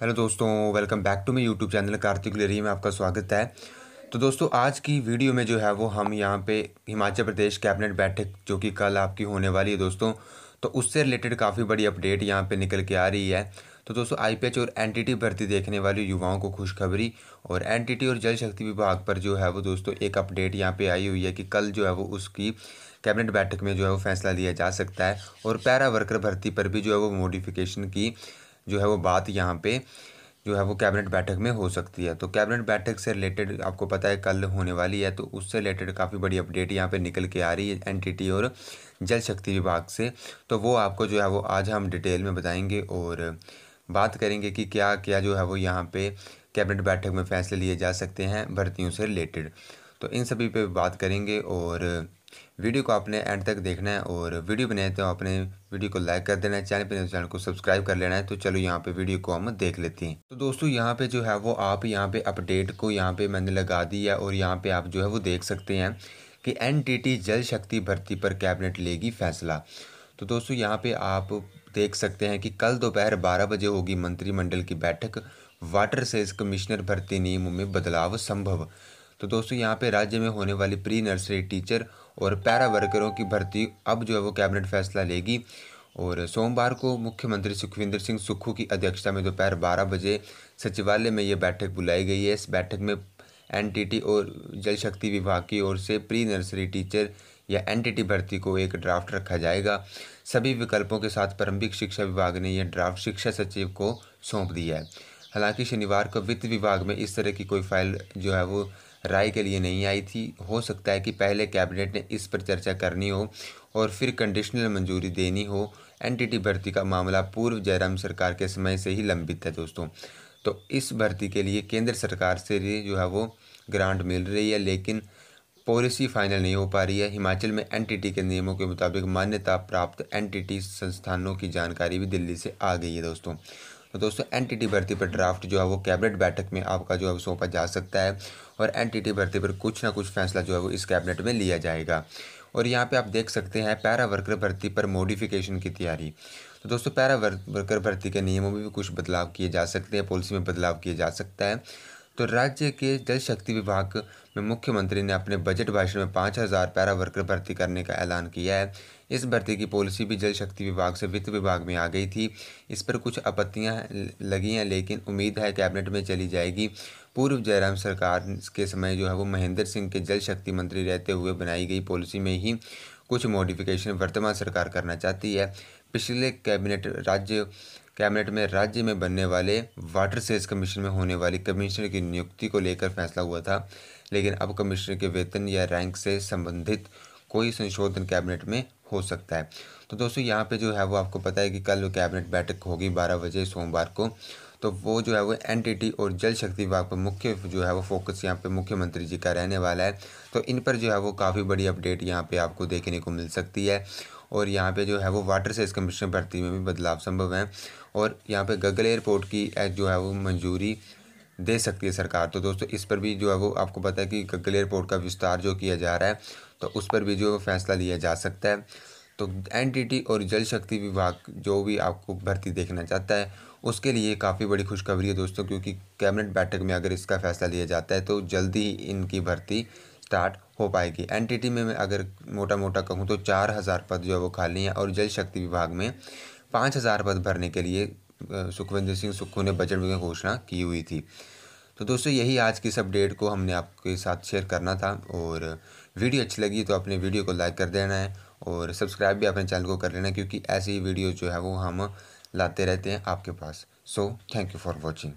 hello दोस्तों welcome back to my YouTube channel Kartik लेरी में आपका स्वागत है तो दोस्तों आज की वीडियो में जो है वो हम यहाँ पे हिमाचल प्रदेश कैबिनेट बैठक जो कि कल आपकी होने वाली है दोस्तों तो उससे रिलेटेड काफ़ी बड़ी अपडेट यहाँ पे निकल के आ रही है तो दोस्तों आईपीएच और एनटीटी भर्ती देखने वाले युवाओं को खुशखबरी और एनटीटी और जल शक्ति विभाग पर जो है वो दोस्तों एक अपडेट यहाँ पे आई हुई है कि कल जो है वो उसकी कैबिनेट बैठक में जो है वो फैसला लिया जा सकता है और पैरा वर्कर भर्ती पर भी जो है वो मोडिफिकेशन की जो है वो बात यहाँ पर जो है वो कैबिनेट बैठक में हो सकती है तो कैबिनेट बैठक से रिलेटेड आपको पता है कल होने वाली है तो उससे रिलेटेड काफ़ी बड़ी अपडेट यहाँ पे निकल के आ रही है एनटीटी और जल शक्ति विभाग से तो वो आपको जो है वो आज हम डिटेल में बताएंगे और बात करेंगे कि क्या क्या जो है वो यहाँ पे कैबिनेट बैठक में फैसले लिए जा सकते हैं भर्तियों से रिलेटेड तो इन सभी पे बात करेंगे और वीडियो को आपने एंड तक देखना है और वीडियो बनाए तो आपने वीडियो को लाइक कर देना है चैनल पर तो चैनल को सब्सक्राइब कर लेना है तो चलो यहाँ पे वीडियो को हम देख लेते हैं तो दोस्तों यहाँ पे जो है वो आप यहाँ पे अपडेट को यहाँ पे मैंने लगा दी है और यहाँ पे आप जो है वो देख सकते हैं कि एन जल शक्ति भर्ती पर कैबिनेट लेगी फैसला तो दोस्तों यहाँ पे आप देख सकते हैं कि कल दोपहर बारह बजे होगी मंत्रिमंडल की बैठक वाटर सेल्स कमिश्नर भर्ती नियमों में बदलाव संभव तो दोस्तों यहाँ पे राज्य में होने वाली प्री नर्सरी टीचर और पैरा वर्करों की भर्ती अब जो है वो कैबिनेट फैसला लेगी और सोमवार को मुख्यमंत्री सुखविंदर सिंह सुक्खू की अध्यक्षता में दोपहर बारह बजे सचिवालय में ये बैठक बुलाई गई है इस बैठक में एन और जल शक्ति विभाग की ओर से प्री नर्सरी टीचर या एन भर्ती को एक ड्राफ्ट रखा जाएगा सभी विकल्पों के साथ प्रारंभिक शिक्षा विभाग ने यह ड्राफ्ट शिक्षा सचिव को सौंप दिया है हालांकि शनिवार को वित्त विभाग में इस तरह की कोई फाइल जो है वो राय के लिए नहीं आई थी हो सकता है कि पहले कैबिनेट ने इस पर चर्चा करनी हो और फिर कंडीशनल मंजूरी देनी हो एनटीटी भर्ती का मामला पूर्व जयराम सरकार के समय से ही लंबित है दोस्तों तो इस भर्ती के लिए केंद्र सरकार से जो है वो ग्रांट मिल रही है लेकिन पॉलिसी फाइनल नहीं हो पा रही है हिमाचल में एनटीटी के नियमों के मुताबिक मान्यता प्राप्त एनटीटी संस्थानों की जानकारी भी दिल्ली से आ गई है दोस्तों तो दोस्तों टी भर्ती पर ड्राफ्ट जो है वो कैबिनेट बैठक में आपका जो है सौंपा जा सकता है और टी भर्ती पर कुछ ना कुछ फैसला जो है वो इस कैबिनेट में लिया जाएगा और यहाँ पे आप देख सकते हैं पैरा वर्कर भर्ती पर मॉडिफिकेशन की तैयारी तो दोस्तों पैरा वर्कर भर्ती के नियमों में भी कुछ बदलाव किए जा सकते हैं पॉलिसी में बदलाव किया जा सकता है तो राज्य के जल शक्ति विभाग में मुख्यमंत्री ने अपने बजट भाषण में पाँच हज़ार पैरा वर्कर भर्ती करने का ऐलान किया है इस भर्ती की पॉलिसी भी जल शक्ति विभाग से वित्त विभाग में आ गई थी इस पर कुछ आपत्तियां लगी हैं लेकिन उम्मीद है कैबिनेट में चली जाएगी पूर्व जयराम सरकार के समय जो है वो महेंद्र सिंह के जल शक्ति मंत्री रहते हुए बनाई गई पॉलिसी में ही कुछ मॉडिफिकेशन वर्तमान सरकार करना चाहती है पिछले कैबिनेट राज्य कैबिनेट में राज्य में बनने वाले वाटर सेज कमीशन में होने वाली कमिश्नर की नियुक्ति को लेकर फैसला हुआ था लेकिन अब कमिश्नर के वेतन या रैंक से संबंधित कोई संशोधन कैबिनेट में हो सकता है तो दोस्तों यहाँ पे जो है वो आपको पता है कि कल कैबिनेट बैठक होगी बारह बजे सोमवार को तो वो जो है वो एनटीटी और जल शक्ति विभाग पर मुख्य जो है वो फोकस यहाँ पे मुख्यमंत्री जी का रहने वाला है तो इन पर जो है वो काफ़ी बड़ी अपडेट यहाँ पे आपको देखने को मिल सकती है और यहाँ पे जो है वो वाटर सेस कमीशन भर्ती में भी बदलाव संभव है और यहाँ पे गगल एयरपोर्ट की जो है वो मंजूरी दे सकती है सरकार तो दोस्तों इस पर भी जो है वो आपको पता है कि गगल एयरपोर्ट का विस्तार जो किया जा रहा है तो उस पर भी जो फैसला लिया जा सकता है तो एन और जल शक्ति विभाग जो भी आपको भर्ती देखना चाहता है उसके लिए काफ़ी बड़ी खुशखबरी है दोस्तों क्योंकि कैबिनेट बैठक में अगर इसका फैसला लिया जाता है तो जल्दी ही इनकी भर्ती स्टार्ट हो पाएगी एनटीटी में मैं अगर मोटा मोटा कहूँ तो चार हज़ार पद जो है वो खाली हैं और जल शक्ति विभाग में पाँच हज़ार पद भरने के लिए सुखविंदर सिंह सुक्खू ने बजट में घोषणा की हुई थी तो दोस्तों यही आज की इस अपडेट को हमने आपके साथ शेयर करना था और वीडियो अच्छी लगी तो अपने वीडियो को लाइक कर देना है और सब्सक्राइब भी अपने चैनल को कर लेना क्योंकि ऐसी वीडियो जो है वो हम लाते रहते हैं आपके पास so thank you for watching